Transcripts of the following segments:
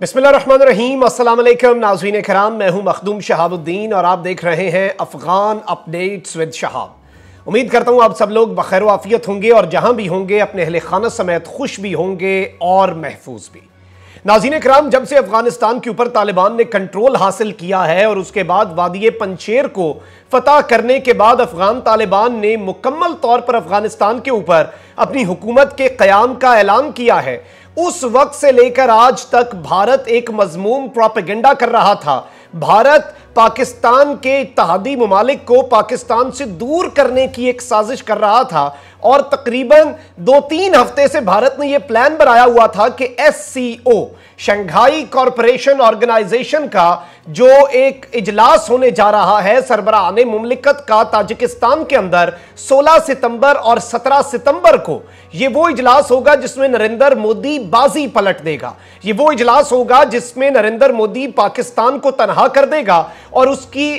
बिस्मिल्लाम अल्लाम नाजवीन कराम मैं हूं मखदूम शहाबुद्दीन और आप देख रहे हैं अफ़गान अपडेट्स विद शहाब उम्मीद करता हूं आप सब लोग बखैर आफियत होंगे और जहां भी होंगे अपने अहल खाना समेत खुश भी होंगे और महफूज भी नाजीन कराम जब से अफगानिस्तान के ऊपर तालिबान ने कंट्रोल हासिल किया है और उसके बाद वादी पंचेर को फतेह करने के बाद अफगान तालिबान ने मुकम्मल तौर पर अफगानिस्तान के ऊपर अपनी हुकूमत के क्याम का ऐलान किया है उस वक्त से लेकर आज तक भारत एक मजमूम प्रोपेगेंडा कर रहा था भारत पाकिस्तान के इतिहादी ममालिक को पाकिस्तान से दूर करने की एक साजिश कर रहा था और तकरीबन दो तीन हफ्ते से भारत ने यह प्लान बनाया हुआ था कि एस शंघाई कॉरपोरेशन ऑर्गेनाइजेशन का जो एक इजलास होने जा रहा है ने मुमलिकत का ताजिकिस्तान के अंदर 16 सितंबर और 17 सितंबर को यह वो इजलास होगा जिसमें नरेंद्र मोदी बाजी पलट देगा ये वो इजलास होगा जिसमें नरेंद्र मोदी पाकिस्तान को तनहा कर देगा और उसकी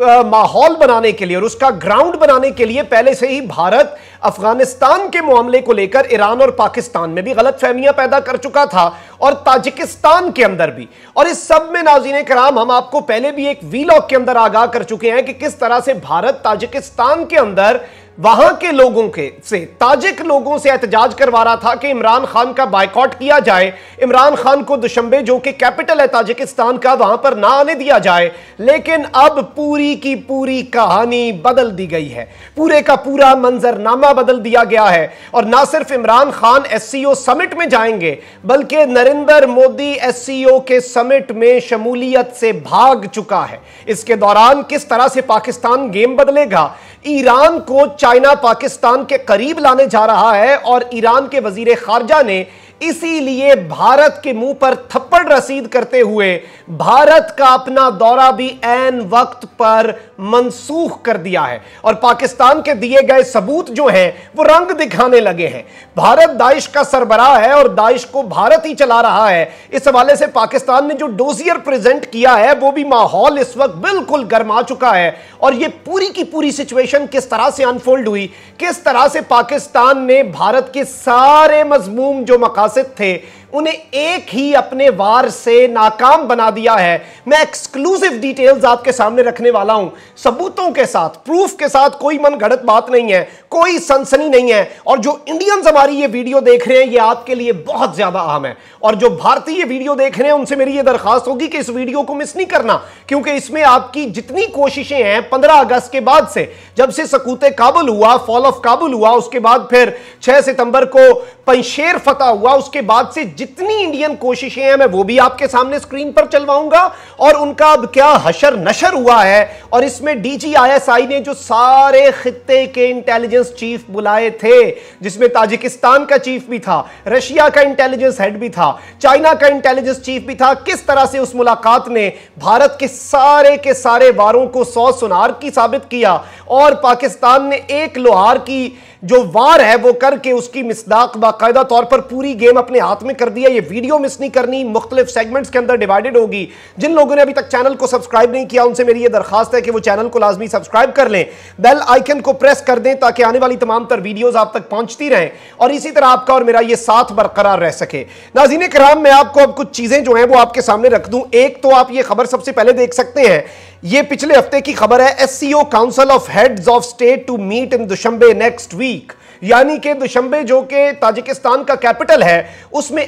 माहौल बनाने के लिए और उसका ग्राउंड बनाने के लिए पहले से ही भारत अफगानिस्तान के मामले को लेकर ईरान और पाकिस्तान में भी गलत फहमियां पैदा कर चुका था और ताजिकिस्तान के अंदर भी और इस सब में नाजीन कराम हम आपको पहले भी एक वीलॉग के अंदर आगाह कर चुके हैं कि किस तरह से भारत ताजिकिस्तान के अंदर वहां के लोगों के से ताजिक लोगों से एहतजाज करवा रहा था कि इमरान खान का बायकॉट किया जाए इमरान खान को दुशंबे जो कि कैपिटल है ताजिकिस्तान का वहां पर ना आने दिया जाए लेकिन अब पूरी की पूरी कहानी बदल दी गई है पूरे का पूरा मंजरनामा बदल दिया गया है और ना सिर्फ इमरान खान एस समिट में जाएंगे बल्कि नरेंद्र मोदी एस के समिट में शमूलियत से भाग चुका है इसके दौरान किस तरह से पाकिस्तान गेम बदलेगा ईरान को चाइना पाकिस्तान के करीब लाने जा रहा है और ईरान के वजीर खारजा ने इसीलिए भारत के मुंह पर थप्पड़ रसीद करते हुए भारत का अपना दौरा भी एन वक्त पर मनसूख कर दिया है और पाकिस्तान के दिए गए सबूत जो हैं वो रंग दिखाने लगे हैं भारत दाइश का सरबराह है और दाइश को भारत ही चला रहा है इस हवाले से पाकिस्तान ने जो डोजियर प्रेजेंट किया है वो भी माहौल इस वक्त बिल्कुल गर्मा चुका है और ये पूरी की पूरी सिचुएशन किस तरह से अनफोल्ड हुई किस तरह से पाकिस्तान ने भारत के सारे मजमूम जो मकान deposit thì उन्हें एक ही अपने वार से नाकाम बना दिया है मैं एक्सक्लूसिव डिटेल्स आपके सामने रखने वाला हूं सबूतों के साथ प्रूफ के साथ कोई मन गलत बात नहीं है कोई सनसनी नहीं है और जो इंडियंस हमारी ये वीडियो देख रहे हैं ये आपके लिए बहुत ज्यादा अहम है और जो भारतीय वीडियो देख रहे हैं उनसे मेरी ये दरखास्त होगी कि इस वीडियो को मिस नहीं करना क्योंकि इसमें आपकी जितनी कोशिशें हैं पंद्रह अगस्त के बाद से जब से सकूते काबुल हुआ फॉल ऑफ काबुल हुआ उसके बाद फिर छह सितंबर को पंशेर फता हुआ उसके बाद से जितनी इंडियन कोशिशें हैं मैं वो भी आपके सामने स्क्रीन पर चलवाऊंगा और उनका अब क्या हशर नशर हुआ है और इसमें डीजीआईएसआई ने जो सारे खत्ते के इंटेलिजेंस चीफ बुलाए थे जिसमें ताजिकिस्तान का चीफ भी था रशिया का इंटेलिजेंस हेड भी था चाइना का इंटेलिजेंस चीफ भी था किस तरह से उस मुलाकात ने भारत के सारे के सारे वारों को सौ सुनार की साबित किया और पाकिस्तान ने एक लोहार की जो वार है वो करके उसकी मिसदाक बाकायदा तौर पर पूरी गेम अपने हाथ में कर दिया ये वीडियो मिस नहीं करनी मुख्तलिफ सेगमेंट्स के अंदर डिवाइडेड होगी जिन लोगों ने अभी तक चैनल को सब्सक्राइब नहीं किया उनसे मेरी यह दरखास्त है कि वो चैनल को लाजमी सब्सक्राइब कर लें बेल आइकन को प्रेस कर दें ताकि आने वाली तमाम तर वीडियोज आप तक पहुंचती रहें और इसी तरह आपका और मेरा यह साथ बरकरार रह सके नाजीन कराम मैं आपको अब कुछ चीजें जो है वो आपके सामने रख दूं एक तो आप ये खबर सबसे पहले देख सकते हैं ये पिछले हफ्ते की खबर है O council of heads of state to meet in Dushanbe next week यानी कि दुशंबे जो के ताजिकिस्तान का कैपिटल है उसमें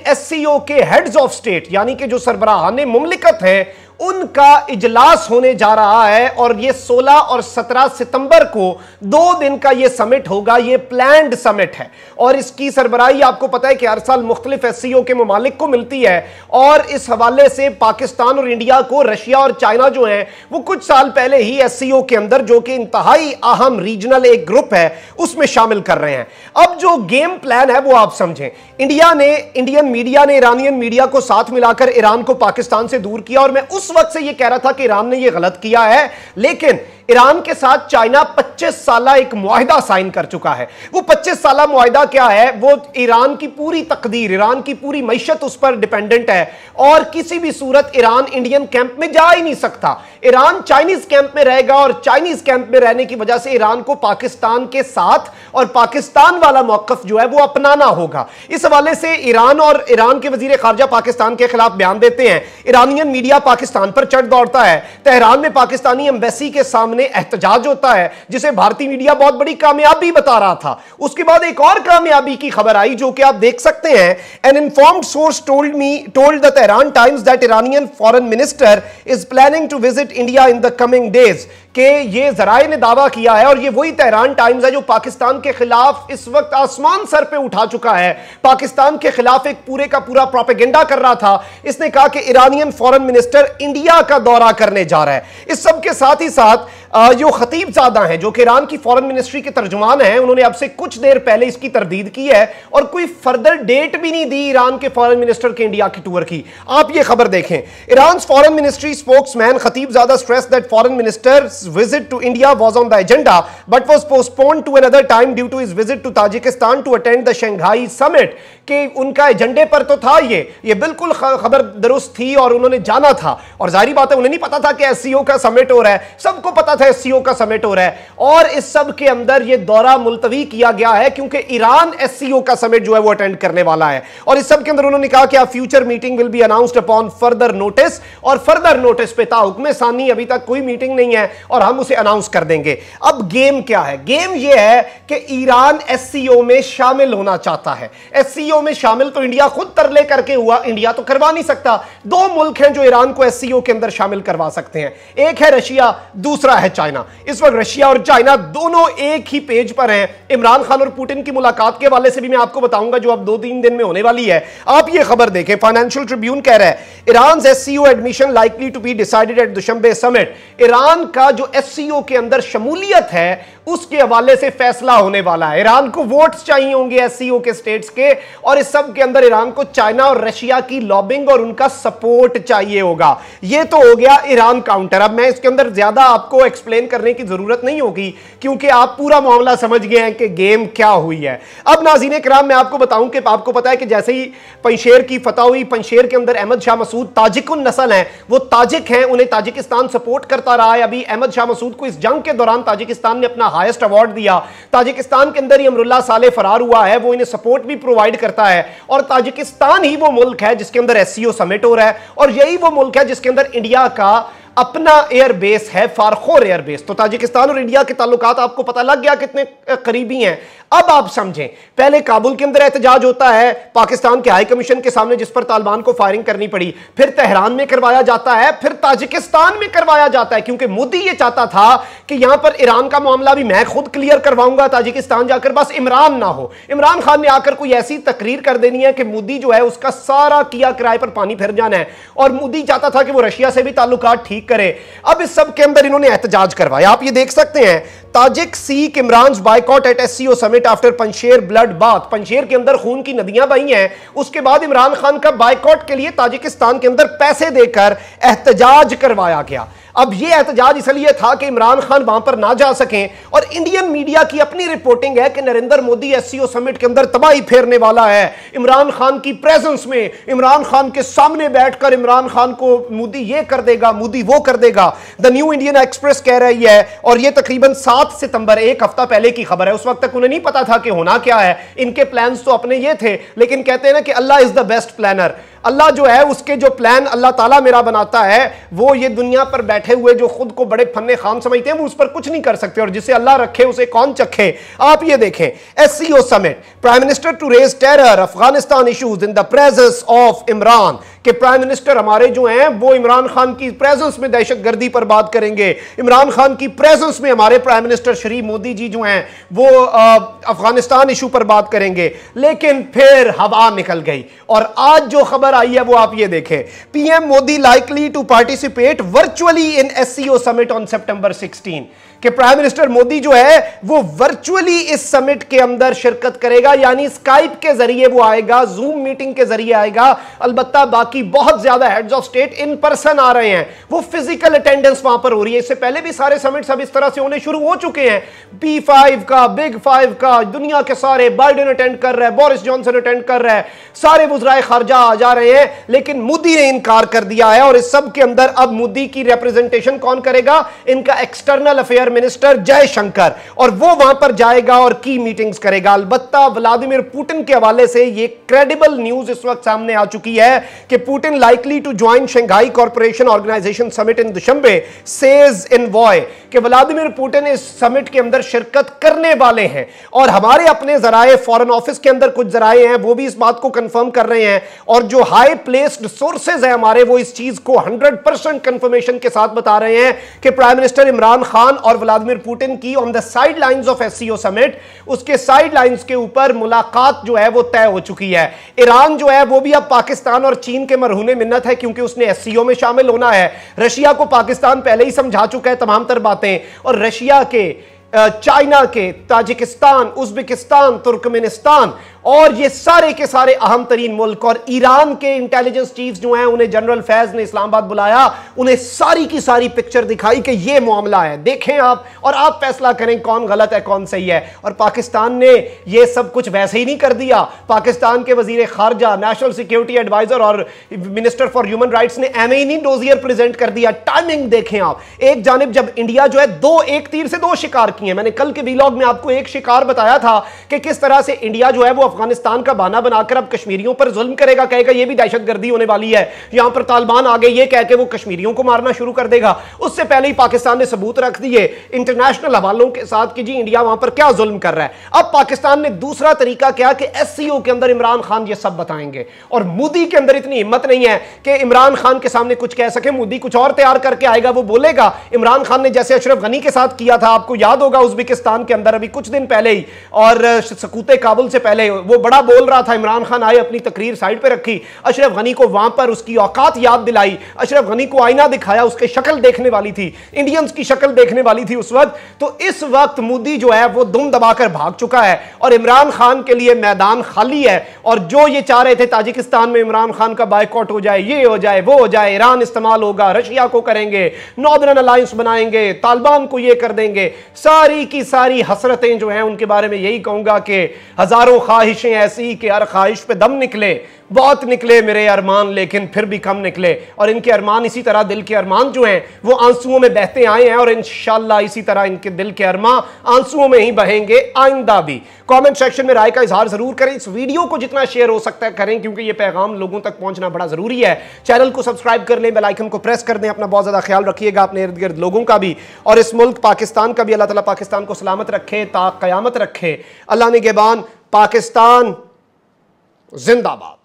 ओ के हेड्स ऑफ स्टेट यानी कि जो सरबराहान मुमलिकत है उनका इजलास होने जा रहा है और ये 16 और 17 सितंबर को दो दिन का ये समिट होगा ये प्लैंड समिट है और इसकी सरबराही आपको पता है कि हर साल मुख्तलिफ एस के ममालिक को मिलती है और इस हवाले से पाकिस्तान और इंडिया को रशिया और चाइना जो है वो कुछ साल पहले ही एस के अंदर जो कि इंतहाई अहम रीजनल एक ग्रुप है उसमें शामिल कर रहे हैं अब जो गेम प्लान है वो आप समझें इंडिया ने इंडियन मीडिया ने ईरानियन मीडिया को साथ मिलाकर ईरान को पाकिस्तान से दूर किया और मैं उस वक्त से यह कह रहा था कि ईरान ने यह गलत किया है लेकिन ईरान के साथ चाइना 25 साल एक माहिदा साइन कर चुका है वो 25 साल माहिदा क्या है वो ईरान की पूरी तकदीर ईरान की पूरी मीशत उस पर डिपेंडेंट है और किसी भी सूरत ईरान इंडियन कैंप में जा ही नहीं सकता ईरान चाइनीज कैंप में रहेगा और चाइनीज कैंप में रहने की वजह से ईरान को पाकिस्तान के साथ और पाकिस्तान वाला मौकफ जो है वो अपनाना होगा इस हवाले से ईरान और ईरान के वजीर खारजा पाकिस्तान के खिलाफ बयान देते हैं ईरानियन मीडिया पाकिस्तान पाकिस्तान पर चढ़ दौड़ता है तेहरान में पाकिस्तानी एम्बेसी के सामने एहतजाज होता है जिसे भारतीय मीडिया बहुत बड़ी कामयाबी बता रहा था उसके बाद एक और कामयाबी की खबर आई जो कि आप देख सकते हैं an informed source told me told the Tehran Times that Iranian foreign minister is planning to visit India in the coming days कि ये जराए ने दावा किया है और ये वही तेहरान टाइम्स है जो पाकिस्तान के खिलाफ इस वक्त आसमान सर पे उठा चुका है पाकिस्तान के खिलाफ एक पूरे का पूरा प्रोपेगेंडा कर रहा था इसने कहा कि ईरानियन फॉरेन मिनिस्टर इंडिया का दौरा करने जा रहा है इस सब के साथ ही साथ जो खतीब ज़ादा हैं जो कि ईरान की फॉरेन मिनिस्ट्री के तर्जुमान हैं उन्होंने अब से कुछ देर पहले इसकी तरदीद की है और कोई फर्दर डेट भी नहीं दी ईरान के फॉरन मिनिस्टर के इंडिया की टूर की आप ये खबर देखें Iran foreign ministry spokesman Khatibzadeh stress that foreign minister visit to India was on the agenda but was postpone to another time due to his visit to Tajikistan to attend the Shanghai summit के उनका एजेंडे पर तो था ये ये बिल्कुल खबर दुरुस्त थी और उन्होंने जाना था और जारी बात है उन्हें नहीं पता था कि एस का समिट हो रहा है सबको पता साथ एससीओ का समिट हो रहा है और इस सब के अंदर यह दौरा मुलतवी किया गया है क्योंकि ईरान एससीओ का समिट जो है वो अटेंड करने वाला है और इस सब के अंदर उन्होंने कहा कि आप future meeting will be announced upon further notice और फर्दर नोटिस पे ताहुकम सानी अभी तक कोई मीटिंग नहीं है और हम उसे अनाउंस कर देंगे अब गेम क्या है गेम यह है कि ईरान एससीओ में शामिल होना चाहता है एससीओ में शामिल तो इंडिया खुद तरले करके हुआ इंडिया तो करवा नहीं सकता दो मुल्क हैं जो ईरान को एससीओ के अंदर शामिल करवा सकते हैं एक है रशिया दूसरा है है चाइना इस वक्त रशिया और चाइना दोनों एक ही पेज पर हैं इमरान खान और पुतिन की मुलाकात के हवाले से भी मैं आपको बताऊंगा जो अब दो तीन दिन में होने वाली है आप यह खबर देखें फाइनेंशियल ट्रिब्यून कह रहा है Iran S admission likely to be decided at Dushanbe summit Iran का जो एस के अंदर शमूलियत है उसके हवाले से फैसला होने वाला है ईरान को वोट्स चाहिए होंगे एस e के स्टेट्स के और इस सब के अंदर ईरान को चाइना और रशिया की लॉबिंग और उनका सपोर्ट चाहिए होगा यह तो हो गया ईरान काउंटर अब मैं इसके अंदर ज्यादा आपको एक्सप्लेन करने की जरूरत नहीं होगी क्योंकि आप पूरा मामला समझ गए हैं कि गेम क्या हुई है अब नाजीन कराम मैं आपको बताऊं कि आपको पता है कि जैसे ही पंशेर की फतह हुई पंशेर के अंदर अहमद शाह मसूद ताजिक नसल है वो ताजिक हैं उन्हें ताजिकिस्तान सपोर्ट करता रहा है अभी अहमद शाह मसूद को इस जंग के दौरान ताजिकिस्तान ने अपना हाईएस्ट अवार्ड दिया ताजिकिस्तान के अंदर ही अमरुल्ला साले फरार हुआ है वो इन्हें सपोर्ट भी प्रोवाइड करता है और ताजिकिस्तान ही वो मुल्क है जिसके अंदर एस समिट हो रहा है और यही वो मुल्क है जिसके अंदर इंडिया का अपना एयरबेस है फारखोर एयरबेस तो ताजिकिस्तान और इंडिया के ताल्लुकात आपको पता लग गया कितने करीबी हैं अब आप समझें पहले काबुल के अंदर एहतजाज होता है पाकिस्तान के हाई कमीशन के सामने जिस पर तालिबान को फायरिंग करनी पड़ी फिर तेहरान में करवाया जाता है फिर ताजिकिस्तान में करवाया जाता है क्योंकि मोदी यह चाहता था कि यहां पर ईरान का मामला भी मैं खुद क्लियर करवाऊंगा ताजिकिस्तान जाकर बस इमरान ना हो इमरान खान ने आकर कोई ऐसी तकरीर कर देनी है कि मोदी जो है उसका सारा किया किराए पर पानी फिर जाना है और मोदी चाहता था कि वो रशिया से भी ताल्लुकात ठीक करे अब इस सब के अंदर इन्होंने एहतजाज करवाया आप ये देख सकते हैं Tajik see Imran boycott at S summit after Panjshir bloodbath Panjshir के अंदर खून की नदियां बही हैं उसके बाद इमरान खान का बाइकॉट के लिए ताजिकिस्तान के अंदर पैसे देकर एहतजाज करवाया गया अब यह एहतजाज इसलिए था कि इमरान खान वहां पर ना जा सकें और इंडियन मीडिया की अपनी रिपोर्टिंग है कि नरेंद्र मोदी एस समिट के अंदर तबाही फेरने वाला है इमरान खान की प्रेजेंस में इमरान खान के सामने बैठकर इमरान खान को मोदी ये कर देगा मोदी वो कर देगा द न्यू इंडियन एक्सप्रेस कह रही है और यह तकरीबन सात सितंबर एक हफ्ता पहले की खबर है उस वक्त तक उन्हें नहीं पता था कि होना क्या है इनके प्लान तो अपने ये थे लेकिन कहते हैं ना कि Allah is the best planner Allah जो है उसके जो प्लान अल्लाह ताला मेरा बनाता है वो ये दुनिया पर बैठे हुए जो खुद को बड़े फन्ने खाम समझते हैं वो उस पर कुछ नहीं कर सकते और जिसे अल्लाह रखे उसे कौन चखे आप ये देखें S summit prime minister to raise terror Afghanistan issues in the presence of Imran कि प्राइम मिनिस्टर हमारे जो हैं वो इमरान खान की प्रेजेंस में दहशत गर्दी पर बात करेंगे इमरान खान की प्रेजेंस में हमारे प्राइम मिनिस्टर श्री मोदी जी जो हैं वो अफगानिस्तान इशू पर बात करेंगे लेकिन फिर हवा निकल गई और आज जो खबर आई है वो आप ये देखें PM Modi likely to participate virtually in S summit on September sixteen कि प्राइम मिनिस्टर मोदी जो है वो वर्चुअली इस समिट के अंदर शिरकत करेगा यानी स्काइप के जरिए वो आएगा जूम मीटिंग के जरिए आएगा अलबत्ता बाकी बहुत ज्यादा heads of state in person आ रहे हैं वो फिजिकल अटेंडेंस वहां पर हो रही है इससे पहले भी सारे समिट अब इस तरह से होने शुरू हो चुके हैं बी फाइव का बिग फाइव का दुनिया के सारे बाइडन अटेंड कर रहे हैं बोरिस जॉनसन अटेंड कर रहे हैं सारे बुजराए खारजा आ जा रहे हैं लेकिन मोदी ने इनकार कर दिया है और इस सब के अंदर अब मोदी की रिप्रेजेंटेशन कौन करेगा इनका external affair foreign minister Jaishankar और वो वहां पर जाएगा और की मीटिंग्स करेगा अलबत्ता व्लादिमिर पुतिन के हवाले से ये क्रेडिबल न्यूज इस वक्त सामने आ चुकी है कि Putin likely to join Shanghai corporation organisation summit in Dushanbe says in वॉय कि व्लादिमिर पुटिन इस समिट के अंदर शिरकत करने वाले हैं और हमारे अपने जराए फॉरन ऑफिस के अंदर कुछ जराए हैं वो भी इस बात को कंफर्म कर रहे हैं और जो हाई प्लेस्ड सोर्सेज है हमारे वो इस चीज को हंड्रेड परसेंट कंफर्मेशन के साथ बता रहे हैं कि प्राइम मिनिस्टर इमरान खान और व्लादिमिर पुटिन की on the side line of S C O summit उसके साइड लाइंस के ऊपर मुलाकात जो है वो तय हो चुकी है ईरान जो है वो भी अब पाकिस्तान और चीन के मरहूने मिन्नत है क्योंकि उसने एस सी ओ में शामिल होना है रशिया को पाकिस्तान पहले ही समझा चुका है तमाम तर बातें और रशिया के चाइना के ताजिकिस्तान उज्बेकिस्तान तुर्कमेनिस्तान और ये सारे के सारे अहम तरीन मुल्क और ईरान के इंटेलिजेंस चीफ जो हैं उन्हें जनरल फैज ने इस्लामाबाद बुलाया उन्हें सारी की सारी पिक्चर दिखाई कि ये मामला है देखें आप और आप फैसला करें कौन गलत है कौन सही है और पाकिस्तान ने यह सब कुछ वैसे ही नहीं कर दिया पाकिस्तान के वजीर खारजा नेशनल सिक्योरिटी एडवाइजर और मिनिस्टर फॉर ह्यूमन राइट ने एम ए नहीं डोजियर प्रेजेंट कर दिया टाइमिंग देखें आप एक जानब जब इंडिया जो है दो एक तीर से दो शिकार किए मैंने कल के वीलॉग में आपको एक शिकार बताया था कि किस तरह से इंडिया जो है वो अफगानिस्तान का बहाना बनाकर अब कश्मीरियों पर जुल्म करेगा कहेगा ये भी दहशत गर्दी होने वाली है यहां पर तालिबान आगे ये कह के वो कश्मीरियों को मारना शुरू कर देगा उससे पहले ही पाकिस्तान ने सबूत रख दिए इंटरनेशनल हवालों के साथ कि जी इंडिया वहां पर क्या जुल्म कर रहा है अब पाकिस्तान ने दूसरा तरीका क्या कि एस के अंदर इमरान खान ये सब बताएंगे और मोदी के अंदर इतनी हिम्मत नहीं है कि इमरान खान के सामने कुछ कह सके मोदी कुछ और तैयार करके आएगा वो बोलेगा इमरान खान ने जैसे अशरफ गनी के साथ किया था आपको याद होगा उज्बेकिस्तान के अंदर अभी कुछ दिन पहले ही और सकूते काबुल से पहले वो बड़ा बोल रहा था इमरान खान आए अपनी तकरीर साइड पर रखी अशरफ गनी को वहां पर उसकी औकात याद दिलाई अशरफ गनी को आईना दिखाया उसके शक्ल देखने वाली थी इंडियंस की शक्ल देखने वाली थी उस वक्त तो इस वक्त मोदी जो है वो दुम दबाकर भाग चुका है और इमरान खान के लिए मैदान खाली है और जो ये चाह रहे थे ताजिकिस्तान में इमरान खान का बाइकआउट हो जाए ये हो जाए वो हो जाए ईरान इस्तेमाल होगा रशिया को करेंगे नॉर्दर्न अलायंस बनाएंगे तालिबान को ये कर देंगे सारी की सारी हसरतें जो है उनके बारे में यही कहूंगा कि हजारों ख्वाहिश ख्वाहिशें ऐसी कि हर ख्वाहिश पे दम निकले बहुत निकले मेरे अरमान लेकिन फिर भी कम निकले और इनके अरमान इसी तरह दिल के अरमान जो हैं वो आंसुओं में बहते आए हैं और इन इसी तरह इनके दिल के अरमान आंसुओं में ही बहेंगे आइंदा भी कमेंट सेक्शन में राय का इजहार जरूर करें इस वीडियो को जितना शेयर हो सकता है करें क्योंकि ये पैगाम लोगों तक पहुंचना बड़ा जरूरी है चैनल को सब्सक्राइब कर लें बेलाइकन को प्रेस कर दें अपना बहुत ज़्यादा ख्याल रखिएगा अपने इर्द गिर्द लोगों का भी और इस मुल्क पाकिस्तान का भी अल्लाह तला पाकिस्तान को सलामत रखे ता क़यामत रखे अल्लाह ने गेबान पाकिस्तान जिंदाबाद